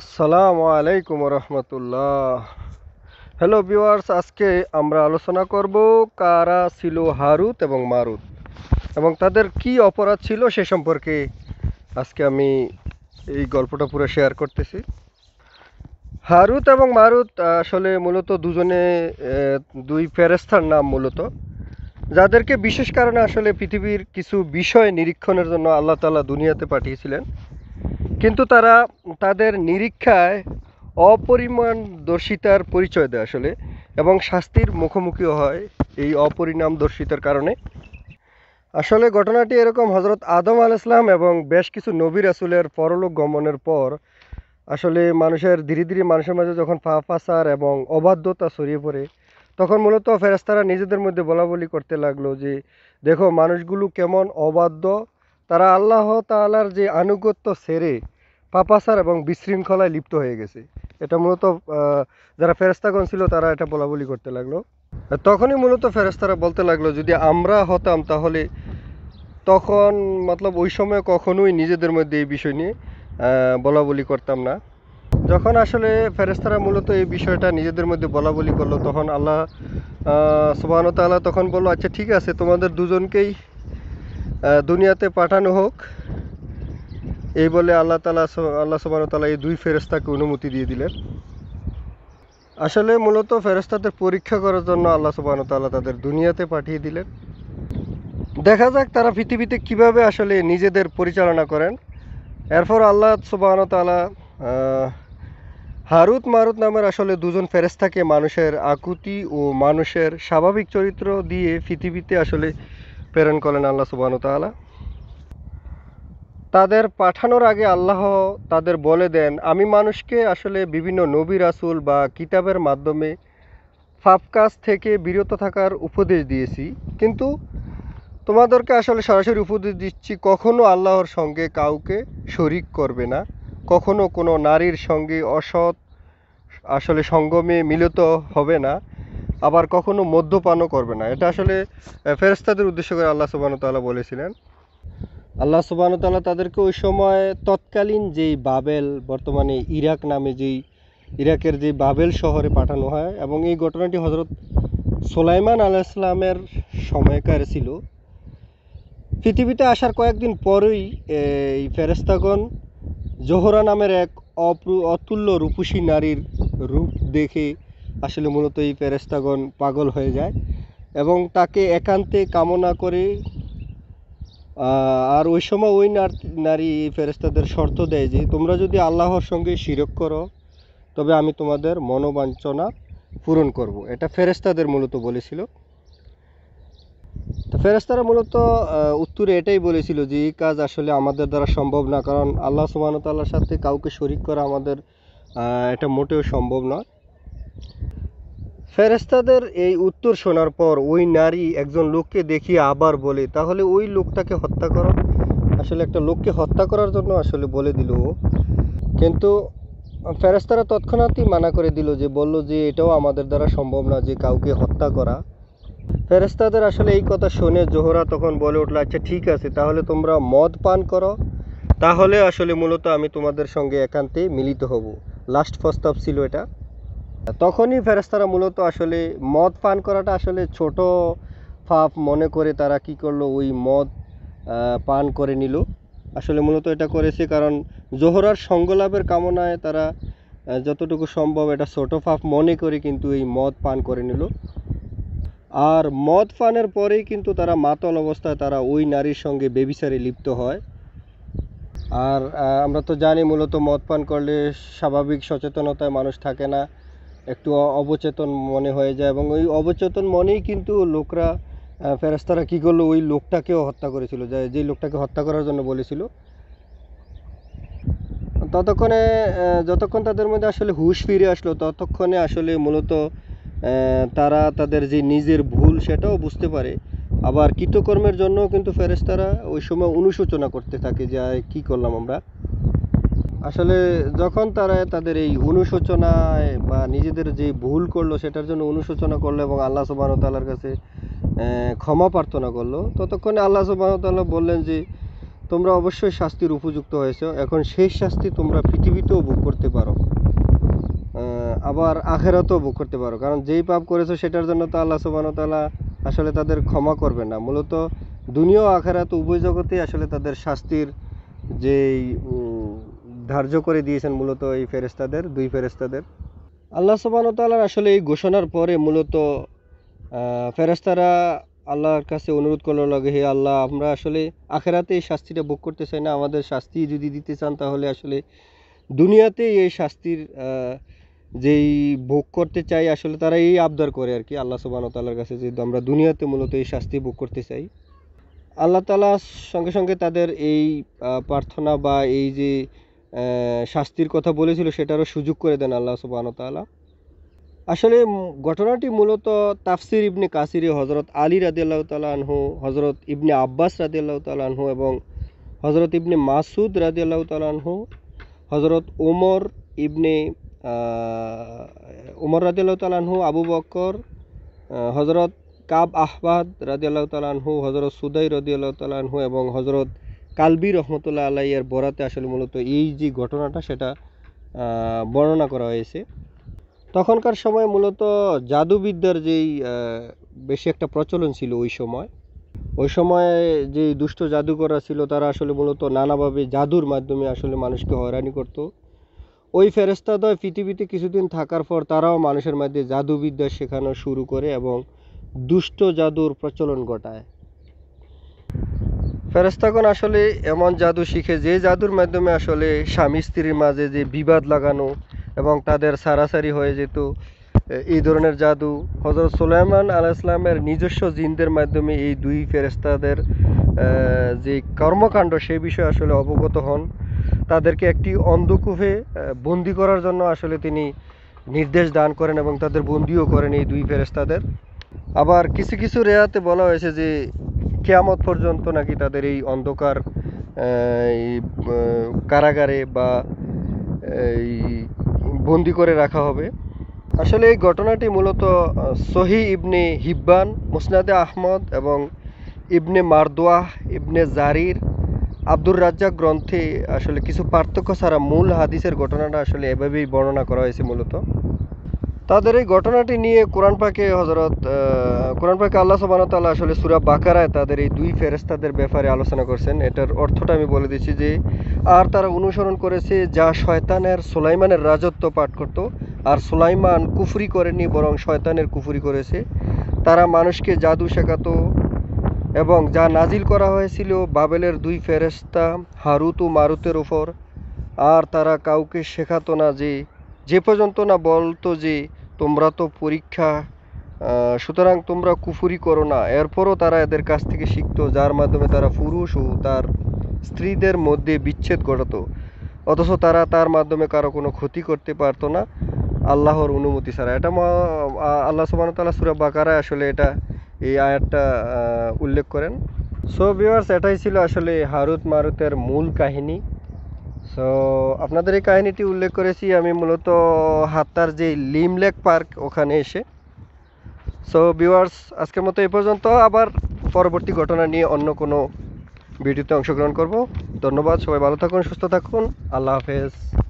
আসসালামু আলাইকুম রহমতুল্লাহ hello viewers আজকে আমরা আলোচনা করব কারা ছিল হারুত এবং মারুত এবং তাদের কি অপরাধ ছিল সে সম্পর্কে আজকে আমি এই গল্পটা পুরো শেয়ার করতেছি হারুত এবং মারুত আসলে মূলত দুজনে দুই ফেরেস্তার নাম মূলত যাদেরকে বিশেষ কারণে আসলে পৃথিবীর কিছু বিষয় নিরীক্ষণের জন্য আল্লাহ তালা দুনিয়াতে পাঠিয়েছিলেন কিন্তু তারা তাদের নিরীক্ষায় অপরিমাণদর্শিতার পরিচয় দেয় আসলে এবং শাস্তির মুখোমুখি হয় এই অপরিণামদর্শিতার কারণে আসলে ঘটনাটি এরকম হজরত আদম আল ইসলাম এবং বেশ কিছু নবীর আসুলের পরলোক গমনের পর আসলে মানুষের ধীরে ধীরে মানুষের মাঝে যখন ফাফাসার এবং অবাধ্যতা ছড়িয়ে পড়ে তখন মূলত ফেরাস্তারা নিজেদের মধ্যে বলাবলি করতে লাগলো যে দেখো মানুষগুলো কেমন অবাধ্য তারা আল্লাহ তালার যে আনুগত্য সেরে পাপাসার এবং বিশৃঙ্খলায় লিপ্ত হয়ে গেছে এটা মূলত যারা ফেরস্তাগণ ছিল তারা এটা বলাবলি করতে লাগলো তখনই মূলত ফেরস্তারা বলতে লাগলো যদি আমরা হতাম তাহলে তখন মতলব ওই সময় কখনোই নিজেদের মধ্যে এই বিষয় নিয়ে বলা বলি করতাম না যখন আসলে ফেরেস্তারা মূলত এই বিষয়টা নিজেদের মধ্যে বলা বলি করলো তখন আল্লাহ সুবাহতাল্লাহ তখন বললো আচ্ছা ঠিক আছে তোমাদের দুজনকেই দুনিয়াতে পাঠানো হোক এই বলে আল্লাহ তালা আল্লাহ সবান তালা এই দুই ফেরস্তাকে অনুমতি দিয়ে দিলেন আসলে মূলত ফেরস্তাদের পরীক্ষা করার জন্য আল্লাহ সবান তালা তাদের দুনিয়াতে পাঠিয়ে দিলেন দেখা যাক তারা পৃথিবীতে কিভাবে আসলে নিজেদের পরিচালনা করেন এরপর আল্লাহ সবান তালা হারুত মারুত নামের আসলে দুজন ফেরেস্তাকে মানুষের আকুতি ও মানুষের স্বাভাবিক চরিত্র দিয়ে পৃথিবীতে আসলে প্রেরণ করেন আল্লাহ সুবাহ তালা তাদের পাঠানোর আগে আল্লাহ তাদের বলে দেন আমি মানুষকে আসলে বিভিন্ন নবী রাসুল বা কিতাবের মাধ্যমে ফাপ কাজ থেকে বিরত থাকার উপদেশ দিয়েছি কিন্তু তোমাদেরকে আসলে সরাসরি উপদেশ দিচ্ছি কখনো আল্লাহর সঙ্গে কাউকে শরিক করবে না কখনো কোনো নারীর সঙ্গে অসৎ আসলে সঙ্গমে মিলিত হবে না আবার কখনো মদ্যপানও করবে না এটা আসলে ফেরস্তাদের উদ্দেশ্য করে আল্লাহ সুবাহ তাল্লাহ বলেছিলেন আল্লাহ সুবাহতাল্লাহ তাদেরকে ওই সময় তৎকালীন যেই বাবেল বর্তমানে ইরাক নামে যেই ইরাকের যে বাবেল শহরে পাঠানো হয় এবং এই ঘটনাটি হজরত সোলাইমান আলাহ ইসলামের সময়কার ছিল পৃথিবীতে আসার কয়েকদিন পরেই এই ফেরেস্তাগণ জোহরা নামের এক অপ্রু অতুল্য রূপসী নারীর রূপ দেখে আসলে মূলত এই ফেরেস্তাগণ পাগল হয়ে যায় এবং তাকে একান্তে কামনা করে আর ওই সময় ওই নারী ফেরেস্তাদের শর্ত দেয় যে তোমরা যদি আল্লাহর সঙ্গে শিরক করো তবে আমি তোমাদের মনোবাঞ্ছনা পূরণ করব। এটা ফেরেস্তাদের মূলত বলেছিল তো ফেরেস্তারা মূলত উত্তরে এটাই বলেছিল যে এই কাজ আসলে আমাদের দ্বারা সম্ভব না কারণ আল্লাহ সুবাহতাল্লার সাথে কাউকে শরিক করা আমাদের এটা মোটেও সম্ভব নয় ফেরেস্তাদের এই উত্তর শোনার পর ওই নারী একজন লোককে দেখিয়ে আবার বলে তাহলে ওই লোকটাকে হত্যা করো আসলে একটা লোককে হত্যা করার জন্য আসলে বলে দিল ও কিন্তু ফেরেস্তারা তৎক্ষণাৎই মানা করে দিল যে বলল যে এটাও আমাদের দ্বারা সম্ভব না যে কাউকে হত্যা করা ফেরেস্তাদের আসলে এই কথা শুনে জোহরা তখন বলে উঠলো আচ্ছা ঠিক আছে তাহলে তোমরা মদ পান করো তাহলে আসলে মূলত আমি তোমাদের সঙ্গে একান্তে মিলিত হব লাস্ট প্রস্তাব ছিল এটা তখনই ফেরেস্তারা মূলত আসলে মদ পান করাটা আসলে ছোট ফাপ মনে করে তারা কি করলো ওই মদ পান করে নিল আসলে মূলত এটা করেছে কারণ জোহরার সঙ্গলাভের কামনায় তারা যতটুকু সম্ভব এটা ছোট ফাপ মনে করে কিন্তু এই মদ পান করে নিল আর মদ পানের পরেই কিন্তু তারা মাতল অবস্থায় তারা ওই নারীর সঙ্গে বেবিচারে লিপ্ত হয় আর আমরা তো জানি মূলত মদ পান করলে স্বাভাবিক সচেতনতায় মানুষ থাকে না একটু অবচেতন মনে হয়ে যায় এবং ওই অবচেতন মনেই কিন্তু লোকরা ফেরাস্তারা কী করলো ওই লোকটাকেও হত্যা করেছিল যেই লোকটাকে হত্যা করার জন্য বলেছিল ততক্ষণে যতক্ষণ তাদের মধ্যে আসলে হুশ ফিরে আসলো ততক্ষণে আসলে মূলত তারা তাদের যে নিজের ভুল সেটাও বুঝতে পারে আবার কৃতকর্মের জন্য কিন্তু ফেরেস্তারা ওই সময় অনুশোচনা করতে থাকে যে কী করলাম আমরা আসলে যখন তারা তাদের এই অনুশোচনায় বা নিজেদের যে ভুল করলো সেটার জন্য অনুশোচনা করলো এবং আল্লাহ সুবাহতাল্লার কাছে ক্ষমা প্রার্থনা করলো ততক্ষণে আল্লাহ সুবাহতাল্লাহ বললেন যে তোমরা অবশ্যই শাস্তির উপযুক্ত হয়েছ এখন সেই শাস্তি তোমরা পৃথিবীতেও ভোগ করতে পারো আবার আখেরাতেও ভোগ করতে পারো কারণ যেই পাপ করেছো সেটার জন্য তো আল্লাহ সুবাহতাল্লাহ আসলে তাদের ক্ষমা করবে না মূলত দুনিয়া আখেরাত উভয় জগতেই আসলে তাদের শাস্তির যেই ধার্য করে দিয়েছেন মূলত এই ফেরেস্তাদের দুই ফেরেস্তাদের আল্লাহ সুবাহতালার আসলে এই ঘোষণার পরে মূলত ফেরেস্তারা আল্লাহর কাছে অনুরোধ করলো লাগে হে আল্লাহ আমরা আসলে আখেরাতে এই শাস্তিটা ভোগ করতে চাই না আমাদের শাস্তি যদি দিতে চান তাহলে আসলে দুনিয়াতে এই শাস্তির যেই ভোগ করতে চাই আসলে তারা এই আবদার করে আর কি আল্লাহ সুবাহতালার কাছে যে আমরা দুনিয়াতে মূলত এই শাস্তি ভোগ করতে চাই আল্লাহ তালা সঙ্গে সঙ্গে তাদের এই প্রার্থনা বা এই যে শাস্তির কথা বলেছিল সেটারও সুযোগ করে দেন আল্লাহ সুবাহতালা আসলে ঘটনাটি মূলত তাফসির ইবনে কাসিরি হজরত আলী রাদিল্লাহ তালাহু হজরত ইবনে আব্বাস রাদিল্লাহ তালাহু এবং হজরত ইবনে মাসুদ রাদিল্লাহ তালাহু হজরত ওমর ইবনে ওমর রাদিল্লাহ তালাহু আবু বকর হজরত কাব আহবাদ রাদিয়াল্লাহ তালাহু হজরত সুদাই রদিয়াল্লাহ তালাহু এবং হজরত কালবি রহমতুল্লাহ আলাইয়ের বরাতে আসলে মূলত এই যে ঘটনাটা সেটা বর্ণনা করা হয়েছে তখনকার সময় মূলত জাদুবিদ্যার যেই বেশি একটা প্রচলন ছিল ওই সময় ওই সময় যে দুষ্ট জাদুকররা ছিল তারা আসলে মূলত নানাভাবে জাদুর মাধ্যমে আসলে মানুষকে হয়রানি করত ওই ফেরেস্তাদয় পৃথিবীতে কিছুদিন থাকার পর তারাও মানুষের মধ্যে জাদুবিদ্যা শেখানো শুরু করে এবং দুষ্ট জাদুর প্রচলন ঘটায় ফেরস্তাগণ আসলে এমন জাদু শিখে যে জাদুর মাধ্যমে আসলে স্বামী স্ত্রীর মাঝে যে বিবাদ লাগানো এবং তাদের সারাসারি হয়ে যেত এই ধরনের জাদু হজরত সুলাইমান আলাহ ইসলামের নিজস্ব জিনদের মাধ্যমে এই দুই ফেরেস্তাদের যে কর্মকাণ্ড সে বিষয়ে আসলে অবগত হন তাদেরকে একটি অন্ধকূপে বন্দি করার জন্য আসলে তিনি নির্দেশ দান করেন এবং তাদের বন্দিও করেন এই দুই ফেরেস্তাদের আবার কিছু কিছু রেয়াতে বলা হয়েছে যে কেয়ামত পর্যন্ত নাকি তাদের এই অন্ধকার কারাগারে বা এই বন্দি করে রাখা হবে আসলে এই ঘটনাটি মূলত সহি ইবনে হিব্বান মুসনাদে আহমদ এবং ইবনে মারদোয়াহ ইবনে জারির আব্দুর রাজ্জাক গ্রন্থে আসলে কিছু পার্থক্য ছাড়া মূল হাদিসের ঘটনাটা আসলে এভাবেই বর্ণনা করা হয়েছে মূলত তাদের এই ঘটনাটি নিয়ে কোরআন পাকে হজরত কোরআন পাকে আল্লাহ সোবানতাল্লাহ আসলে সুরা বাকারায় তাদের এই দুই ফেরেস্তাদের ব্যাপারে আলোচনা করছেন এটার অর্থটা আমি বলে দিচ্ছি যে আর তারা অনুসরণ করেছে যা শয়তানের সুলাইমানের রাজত্ব পাঠ করত আর সুলাইমান কুফরি করেনি বরং শয়তানের কুফরি করেছে তারা মানুষকে জাদু শেখাতো এবং যা নাজিল করা হয়েছিল বাবেলের দুই ফেরেস্তা হারুত ও মারুতের ওপর আর তারা কাউকে শেখাতো না যে যে পর্যন্ত না বলতো যে তোমরা তো পরীক্ষা সুতরাং তোমরা কুফুরি করো না এরপরও তারা এদের কাছ থেকে শিখত যার মাধ্যমে তারা পুরুষ ও তার স্ত্রীদের মধ্যে বিচ্ছেদ ঘটাতো অথচ তারা তার মাধ্যমে কারো কোনো ক্ষতি করতে পারতো না আল্লাহর অনুমতি ছাড়া এটা আল্লাহ সুবাহতাল্লাহ সুরা বাকারায় আসলে এটা এই আয়াতটা উল্লেখ করেন সো ভিওয়ার্স এটাই ছিল আসলে হারুত মারুতের মূল কাহিনী সো আপনাদের এই কাহিনীটি উল্লেখ করেছি আমি মূলত হাত্তার যে লিমলেক পার্ক ওখানে এসে সো ভিউয়ার্স আজকের মতো এ পর্যন্ত আবার পরবর্তী ঘটনা নিয়ে অন্য কোনো ভিডিওতে অংশগ্রহণ করব ধন্যবাদ সবাই ভালো থাকুন সুস্থ থাকুন আল্লাহ হাফেজ